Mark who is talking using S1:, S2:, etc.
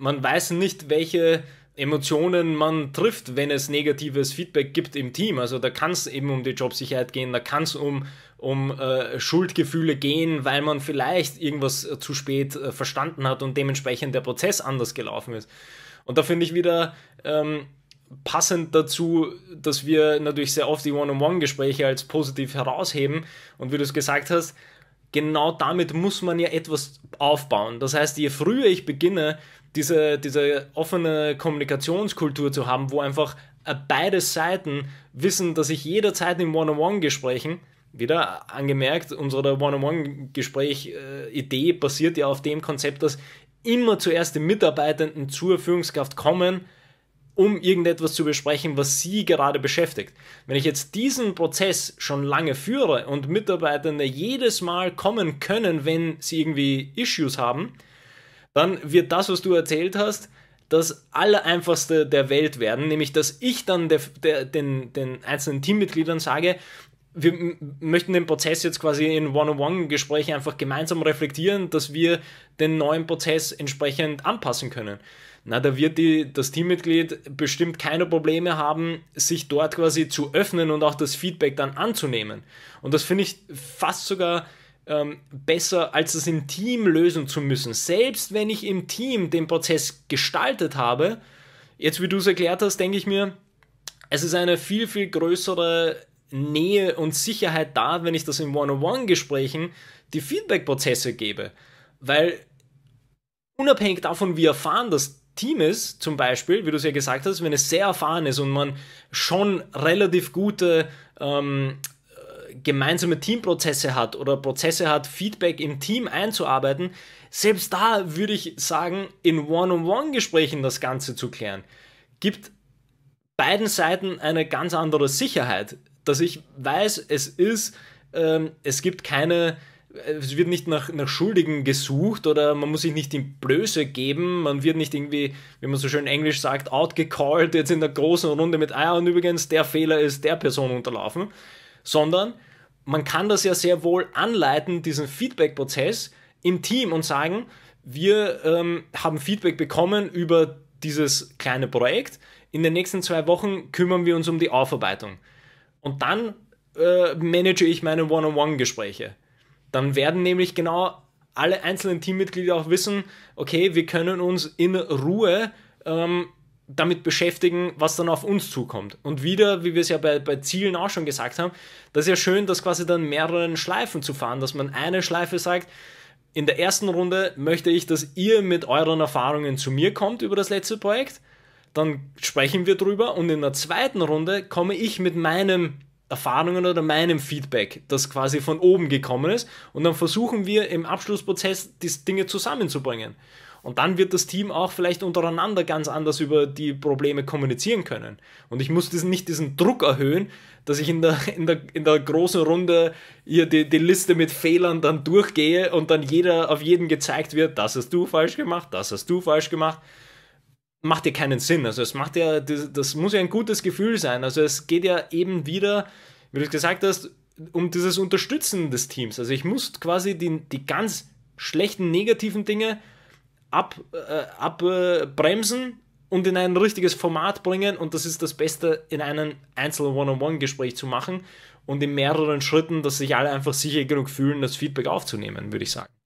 S1: man weiß nicht, welche Emotionen man trifft, wenn es negatives Feedback gibt im Team. Also da kann es eben um die Jobsicherheit gehen, da kann es um, um äh, Schuldgefühle gehen, weil man vielleicht irgendwas äh, zu spät äh, verstanden hat und dementsprechend der Prozess anders gelaufen ist. Und da finde ich wieder ähm, passend dazu, dass wir natürlich sehr oft die One-on-One-Gespräche als positiv herausheben. Und wie du es gesagt hast, genau damit muss man ja etwas aufbauen. Das heißt, je früher ich beginne, diese, diese offene Kommunikationskultur zu haben, wo einfach äh, beide Seiten wissen, dass ich jederzeit in One-on-One-Gesprächen, wieder angemerkt, unsere One-on-One-Gespräch-Idee äh, basiert ja auf dem Konzept, dass immer zuerst die Mitarbeitenden zur Führungskraft kommen um irgendetwas zu besprechen, was sie gerade beschäftigt. Wenn ich jetzt diesen Prozess schon lange führe und Mitarbeiter ne jedes Mal kommen können, wenn sie irgendwie Issues haben, dann wird das, was du erzählt hast, das Allereinfachste der Welt werden, nämlich dass ich dann der, der, den, den einzelnen Teammitgliedern sage, wir möchten den Prozess jetzt quasi in One-on-One-Gesprächen einfach gemeinsam reflektieren, dass wir den neuen Prozess entsprechend anpassen können. Na, da wird die, das Teammitglied bestimmt keine Probleme haben, sich dort quasi zu öffnen und auch das Feedback dann anzunehmen. Und das finde ich fast sogar ähm, besser, als es im Team lösen zu müssen. Selbst wenn ich im Team den Prozess gestaltet habe, jetzt wie du es erklärt hast, denke ich mir, es ist eine viel, viel größere Nähe und Sicherheit da, wenn ich das in One-on-One-Gesprächen die Feedback-Prozesse gebe. Weil unabhängig davon, wie erfahren das Team ist, zum Beispiel, wie du es ja gesagt hast, wenn es sehr erfahren ist und man schon relativ gute ähm, äh, gemeinsame Teamprozesse hat oder Prozesse hat, Feedback im Team einzuarbeiten, selbst da würde ich sagen, in One-on-One-Gesprächen das Ganze zu klären, gibt beiden Seiten eine ganz andere Sicherheit dass ich weiß, es ist, ähm, es gibt keine, äh, es wird nicht nach, nach Schuldigen gesucht oder man muss sich nicht in Blöße geben, man wird nicht irgendwie, wie man so schön Englisch sagt, outgecalled, jetzt in der großen Runde mit, Eier ah und übrigens, der Fehler ist der Person unterlaufen, sondern man kann das ja sehr wohl anleiten, diesen Feedback-Prozess im Team und sagen, wir ähm, haben Feedback bekommen über dieses kleine Projekt. In den nächsten zwei Wochen kümmern wir uns um die Aufarbeitung. Und dann äh, manage ich meine One-on-One-Gespräche. Dann werden nämlich genau alle einzelnen Teammitglieder auch wissen, okay, wir können uns in Ruhe ähm, damit beschäftigen, was dann auf uns zukommt. Und wieder, wie wir es ja bei, bei Zielen auch schon gesagt haben, das ist ja schön, das quasi dann mehreren Schleifen zu fahren, dass man eine Schleife sagt, in der ersten Runde möchte ich, dass ihr mit euren Erfahrungen zu mir kommt über das letzte Projekt dann sprechen wir drüber und in der zweiten Runde komme ich mit meinem Erfahrungen oder meinem Feedback, das quasi von oben gekommen ist und dann versuchen wir im Abschlussprozess die Dinge zusammenzubringen. Und dann wird das Team auch vielleicht untereinander ganz anders über die Probleme kommunizieren können. Und ich muss diesen, nicht diesen Druck erhöhen, dass ich in der, in der, in der großen Runde hier die, die Liste mit Fehlern dann durchgehe und dann jeder auf jeden gezeigt wird, das hast du falsch gemacht, das hast du falsch gemacht macht ja keinen Sinn. Also es macht ja, das, das muss ja ein gutes Gefühl sein. Also es geht ja eben wieder, wie du es gesagt hast, um dieses Unterstützen des Teams. Also ich muss quasi die, die ganz schlechten, negativen Dinge ab, äh, abbremsen äh, und in ein richtiges Format bringen. Und das ist das Beste, in einem einzelnen One-on-One-Gespräch zu machen und in mehreren Schritten, dass sich alle einfach sicher genug fühlen, das Feedback aufzunehmen, würde ich sagen.